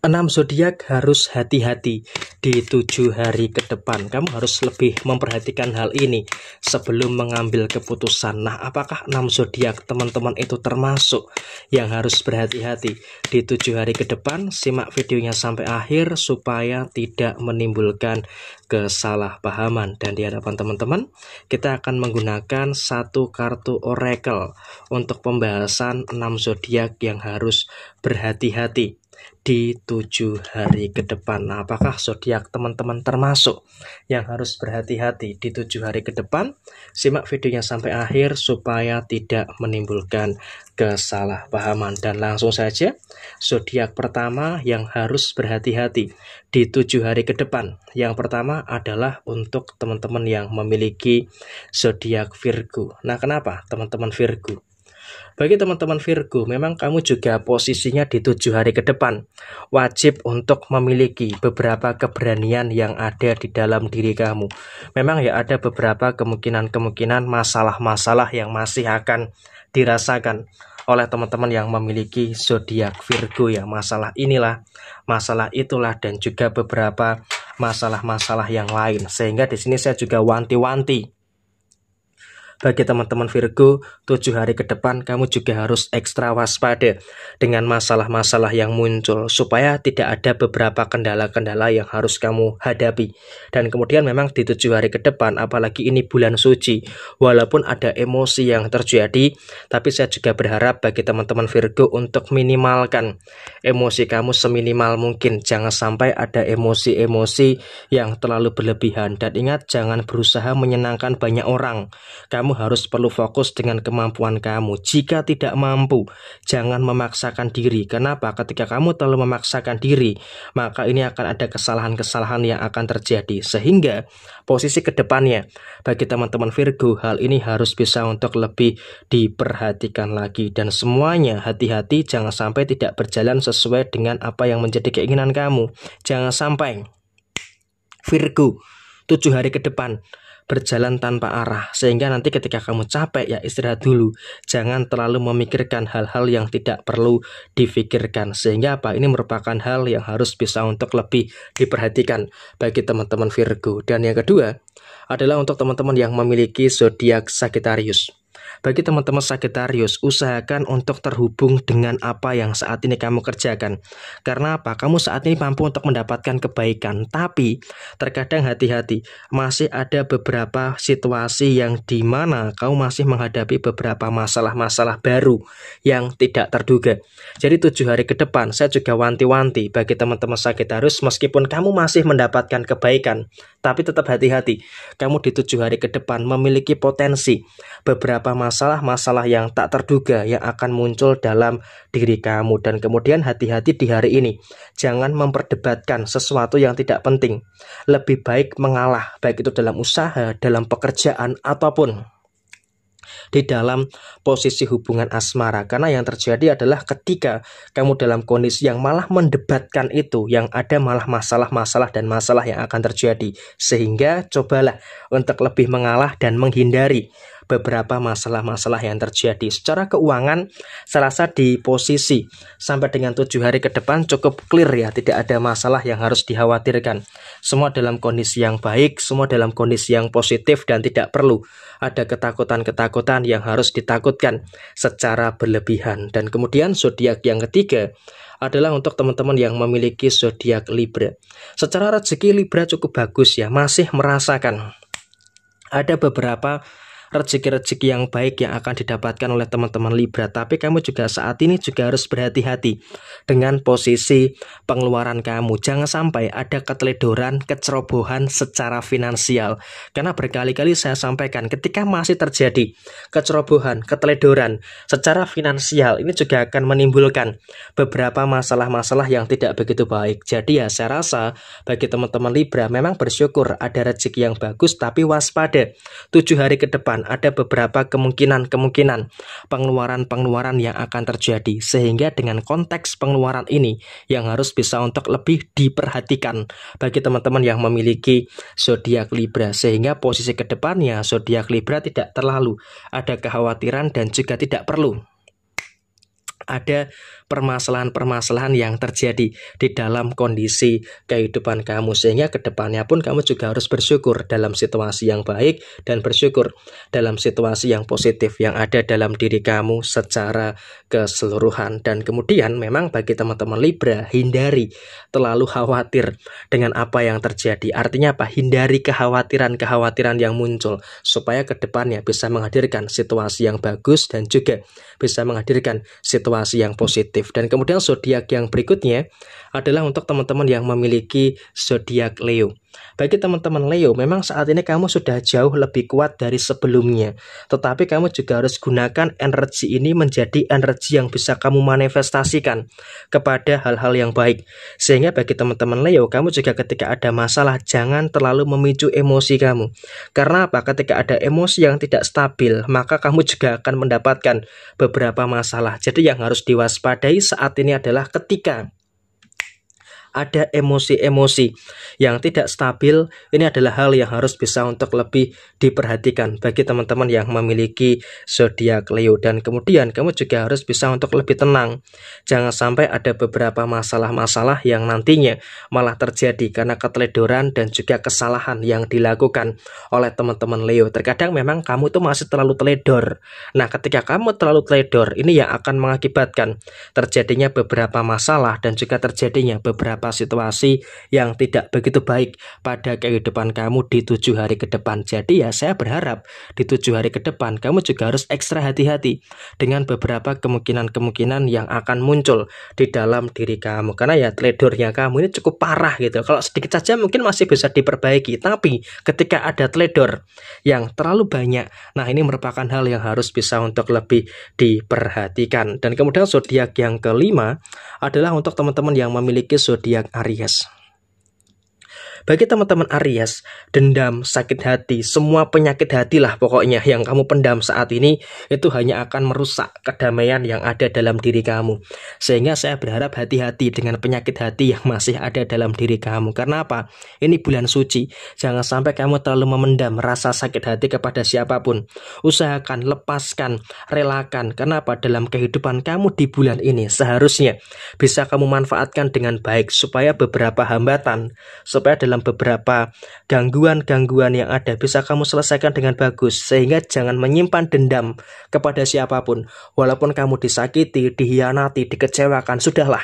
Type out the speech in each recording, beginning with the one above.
Enam zodiak harus hati-hati di tujuh hari ke depan. Kamu harus lebih memperhatikan hal ini sebelum mengambil keputusan. Nah, apakah enam zodiak teman-teman itu termasuk yang harus berhati-hati di tujuh hari ke depan? Simak videonya sampai akhir supaya tidak menimbulkan kesalahpahaman. Dan di hadapan teman-teman, kita akan menggunakan satu kartu oracle untuk pembahasan enam zodiak yang harus berhati-hati di tujuh hari ke depan. Nah, apakah zodiak teman-teman termasuk yang harus berhati-hati di tujuh hari ke depan? Simak videonya sampai akhir supaya tidak menimbulkan kesalahpahaman. Dan langsung saja, zodiak pertama yang harus berhati-hati di tujuh hari ke depan. Yang pertama adalah untuk teman-teman yang memiliki zodiak Virgo. Nah, kenapa teman-teman Virgo? Bagi teman-teman Virgo, memang kamu juga posisinya di tujuh hari ke depan. Wajib untuk memiliki beberapa keberanian yang ada di dalam diri kamu. Memang ya ada beberapa kemungkinan-kemungkinan masalah-masalah yang masih akan dirasakan oleh teman-teman yang memiliki zodiak Virgo ya masalah inilah masalah itulah dan juga beberapa masalah-masalah yang lain sehingga di sini saya juga wanti-wanti bagi teman-teman Virgo, tujuh hari ke depan kamu juga harus ekstra waspada dengan masalah-masalah yang muncul supaya tidak ada beberapa kendala-kendala yang harus kamu hadapi. Dan kemudian memang di tujuh hari ke depan, apalagi ini bulan suci, walaupun ada emosi yang terjadi, tapi saya juga berharap bagi teman-teman Virgo untuk minimalkan emosi kamu seminimal mungkin. Jangan sampai ada emosi-emosi yang terlalu berlebihan. Dan ingat, jangan berusaha menyenangkan banyak orang. Kamu harus perlu fokus dengan kemampuan kamu. Jika tidak mampu, jangan memaksakan diri. Kenapa? Ketika kamu terlalu memaksakan diri, maka ini akan ada kesalahan-kesalahan yang akan terjadi. Sehingga posisi kedepannya bagi teman-teman Virgo, hal ini harus bisa untuk lebih diperhatikan lagi. Dan semuanya hati-hati, jangan sampai tidak berjalan sesuai dengan apa yang menjadi keinginan kamu. Jangan sampai Virgo, tujuh hari ke depan berjalan tanpa arah sehingga nanti ketika kamu capek ya istirahat dulu jangan terlalu memikirkan hal-hal yang tidak perlu difikirkan sehingga apa ini merupakan hal yang harus bisa untuk lebih diperhatikan bagi teman-teman Virgo dan yang kedua adalah untuk teman-teman yang memiliki zodiak Sagittarius bagi teman-teman Sagittarius, usahakan untuk terhubung dengan apa yang saat ini kamu kerjakan. Karena apa? Kamu saat ini mampu untuk mendapatkan kebaikan, tapi terkadang hati-hati, masih ada beberapa situasi yang di mana kamu masih menghadapi beberapa masalah-masalah baru yang tidak terduga. Jadi tujuh hari ke depan, saya juga wanti-wanti bagi teman-teman Sagittarius, meskipun kamu masih mendapatkan kebaikan, tapi tetap hati-hati, kamu di tujuh hari ke depan memiliki potensi beberapa masalah-masalah yang tak terduga yang akan muncul dalam diri kamu. Dan kemudian hati-hati di hari ini, jangan memperdebatkan sesuatu yang tidak penting. Lebih baik mengalah, baik itu dalam usaha, dalam pekerjaan, ataupun di dalam posisi hubungan asmara karena yang terjadi adalah ketika kamu dalam kondisi yang malah mendebatkan itu yang ada malah masalah-masalah dan masalah yang akan terjadi sehingga cobalah untuk lebih mengalah dan menghindari beberapa masalah-masalah yang terjadi. Secara keuangan, Selasa di posisi sampai dengan tujuh hari ke depan cukup clear ya, tidak ada masalah yang harus dikhawatirkan. Semua dalam kondisi yang baik, semua dalam kondisi yang positif dan tidak perlu ada ketakutan-ketakutan yang harus ditakutkan secara berlebihan. Dan kemudian zodiak yang ketiga adalah untuk teman-teman yang memiliki zodiak Libra. Secara rezeki Libra cukup bagus ya, masih merasakan ada beberapa rezeki-rezeki yang baik yang akan didapatkan oleh teman-teman Libra. Tapi kamu juga saat ini juga harus berhati-hati dengan posisi pengeluaran kamu. Jangan sampai ada keteledoran, kecerobohan secara finansial. Karena berkali-kali saya sampaikan ketika masih terjadi kecerobohan, keteledoran secara finansial ini juga akan menimbulkan beberapa masalah-masalah yang tidak begitu baik. Jadi ya saya rasa bagi teman-teman Libra memang bersyukur ada rezeki yang bagus tapi waspada. Tujuh hari ke depan ada beberapa kemungkinan-kemungkinan pengeluaran-pengeluaran yang akan terjadi. Sehingga dengan konteks pengeluaran ini yang harus bisa untuk lebih diperhatikan bagi teman-teman yang memiliki zodiak Libra. Sehingga posisi kedepannya zodiak Libra tidak terlalu ada kekhawatiran dan juga tidak perlu ada permasalahan-permasalahan yang terjadi di dalam kondisi kehidupan kamu sehingga kedepannya pun kamu juga harus bersyukur dalam situasi yang baik dan bersyukur dalam situasi yang positif yang ada dalam diri kamu secara keseluruhan dan kemudian memang bagi teman-teman Libra hindari terlalu khawatir dengan apa yang terjadi artinya apa hindari kekhawatiran-kekhawatiran yang muncul supaya kedepannya bisa menghadirkan situasi yang bagus dan juga bisa menghadirkan situasi yang positif positif. Dan kemudian zodiak yang berikutnya adalah untuk teman-teman yang memiliki zodiak Leo. Bagi teman-teman Leo, memang saat ini kamu sudah jauh lebih kuat dari sebelumnya. Tetapi kamu juga harus gunakan energi ini menjadi energi yang bisa kamu manifestasikan kepada hal-hal yang baik. Sehingga bagi teman-teman Leo, kamu juga ketika ada masalah jangan terlalu memicu emosi kamu. Karena apa? Ketika ada emosi yang tidak stabil, maka kamu juga akan mendapatkan beberapa masalah. Jadi yang harus diwaspadai saat ini adalah ketika ada emosi-emosi yang tidak stabil. Ini adalah hal yang harus bisa untuk lebih diperhatikan bagi teman-teman yang memiliki zodiak Leo dan kemudian kamu juga harus bisa untuk lebih tenang. Jangan sampai ada beberapa masalah-masalah yang nantinya malah terjadi karena keteledoran dan juga kesalahan yang dilakukan oleh teman-teman Leo. Terkadang memang kamu itu masih terlalu teledor. Nah, ketika kamu terlalu teledor, ini yang akan mengakibatkan terjadinya beberapa masalah dan juga terjadinya beberapa beberapa situasi yang tidak begitu baik pada kehidupan kamu di tujuh hari ke depan. Jadi ya saya berharap di tujuh hari ke depan kamu juga harus ekstra hati-hati dengan beberapa kemungkinan-kemungkinan yang akan muncul di dalam diri kamu. Karena ya teledornya kamu ini cukup parah gitu. Kalau sedikit saja mungkin masih bisa diperbaiki. Tapi ketika ada teledor yang terlalu banyak, nah ini merupakan hal yang harus bisa untuk lebih diperhatikan. Dan kemudian zodiak yang kelima adalah untuk teman-teman yang memiliki zodiak zodiak Aries. Bagi teman-teman Aries, dendam, sakit hati, semua penyakit hati lah pokoknya yang kamu pendam saat ini itu hanya akan merusak kedamaian yang ada dalam diri kamu. Sehingga saya berharap hati-hati dengan penyakit hati yang masih ada dalam diri kamu. Karena apa? Ini bulan suci. Jangan sampai kamu terlalu memendam rasa sakit hati kepada siapapun. Usahakan, lepaskan, relakan. Kenapa? Dalam kehidupan kamu di bulan ini seharusnya bisa kamu manfaatkan dengan baik supaya beberapa hambatan, supaya dalam dalam beberapa gangguan-gangguan yang ada bisa kamu selesaikan dengan bagus sehingga jangan menyimpan dendam kepada siapapun walaupun kamu disakiti, dihianati, dikecewakan sudahlah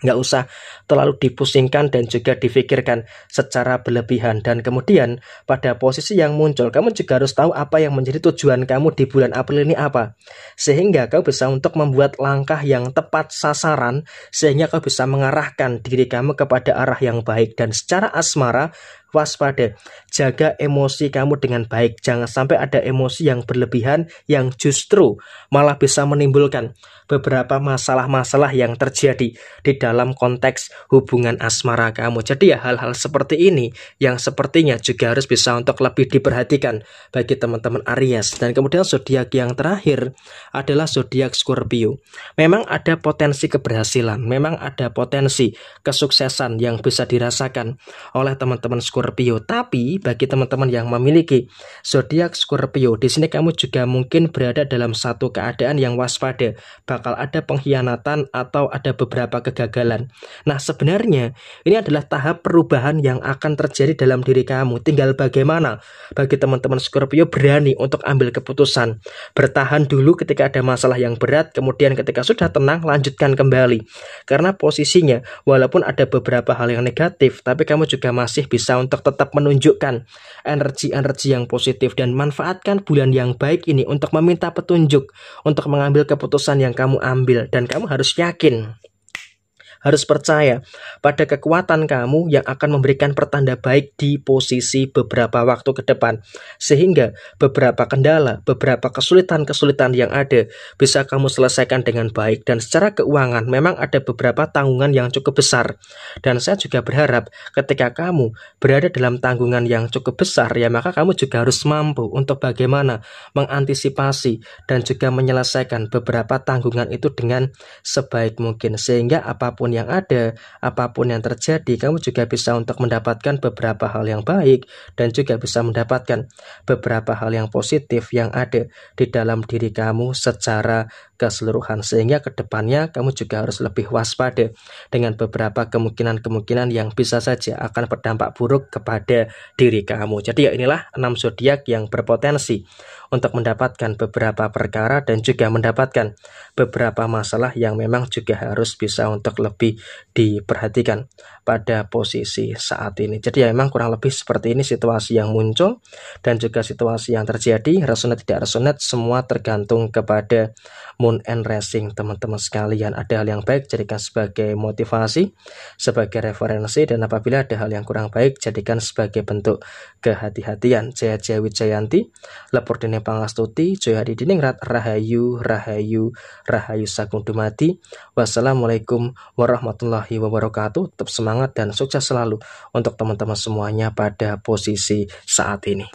nggak usah terlalu dipusingkan dan juga difikirkan secara berlebihan dan kemudian pada posisi yang muncul kamu juga harus tahu apa yang menjadi tujuan kamu di bulan April ini apa sehingga kau bisa untuk membuat langkah yang tepat sasaran sehingga kau bisa mengarahkan diri kamu kepada arah yang baik dan secara asmara waspada. Jaga emosi kamu dengan baik. Jangan sampai ada emosi yang berlebihan yang justru malah bisa menimbulkan beberapa masalah-masalah yang terjadi di dalam konteks hubungan asmara kamu. Jadi ya hal-hal seperti ini yang sepertinya juga harus bisa untuk lebih diperhatikan bagi teman-teman Aries. Dan kemudian zodiak yang terakhir adalah zodiak Scorpio. Memang ada potensi keberhasilan, memang ada potensi kesuksesan yang bisa dirasakan oleh teman-teman Scorpio Scorpio. Tapi bagi teman-teman yang memiliki zodiak Scorpio, di sini kamu juga mungkin berada dalam satu keadaan yang waspada, bakal ada pengkhianatan atau ada beberapa kegagalan. Nah, sebenarnya ini adalah tahap perubahan yang akan terjadi dalam diri kamu. Tinggal bagaimana bagi teman-teman Scorpio berani untuk ambil keputusan. Bertahan dulu ketika ada masalah yang berat, kemudian ketika sudah tenang lanjutkan kembali. Karena posisinya walaupun ada beberapa hal yang negatif, tapi kamu juga masih bisa untuk untuk tetap menunjukkan energi-energi yang positif dan manfaatkan bulan yang baik ini untuk meminta petunjuk, untuk mengambil keputusan yang kamu ambil dan kamu harus yakin harus percaya pada kekuatan kamu yang akan memberikan pertanda baik di posisi beberapa waktu ke depan. Sehingga beberapa kendala, beberapa kesulitan-kesulitan yang ada bisa kamu selesaikan dengan baik. Dan secara keuangan memang ada beberapa tanggungan yang cukup besar. Dan saya juga berharap ketika kamu berada dalam tanggungan yang cukup besar ya maka kamu juga harus mampu untuk bagaimana mengantisipasi dan juga menyelesaikan beberapa tanggungan itu dengan sebaik mungkin sehingga apapun apapun yang ada, apapun yang terjadi, kamu juga bisa untuk mendapatkan beberapa hal yang baik dan juga bisa mendapatkan beberapa hal yang positif yang ada di dalam diri kamu secara keseluruhan. Sehingga kedepannya kamu juga harus lebih waspada dengan beberapa kemungkinan-kemungkinan yang bisa saja akan berdampak buruk kepada diri kamu. Jadi ya inilah enam zodiak yang berpotensi untuk mendapatkan beberapa perkara dan juga mendapatkan beberapa masalah yang memang juga harus bisa untuk lebih diperhatikan pada posisi saat ini. Jadi ya memang kurang lebih seperti ini situasi yang muncul dan juga situasi yang terjadi, resonate tidak resonate semua tergantung kepada moon and racing teman-teman sekalian. Ada hal yang baik jadikan sebagai motivasi, sebagai referensi dan apabila ada hal yang kurang baik jadikan sebagai bentuk kehati-hatian. Jaya Jaya Wijayanti, Lepur Dini Pangastuti, Joy Hadi Diningrat, Rahayu, Rahayu, Rahayu Sagung Dumadi. Wassalamualaikum warahmatullahi wabarakatuh. Tetap semangat dan sukses selalu untuk teman-teman semuanya pada posisi saat ini.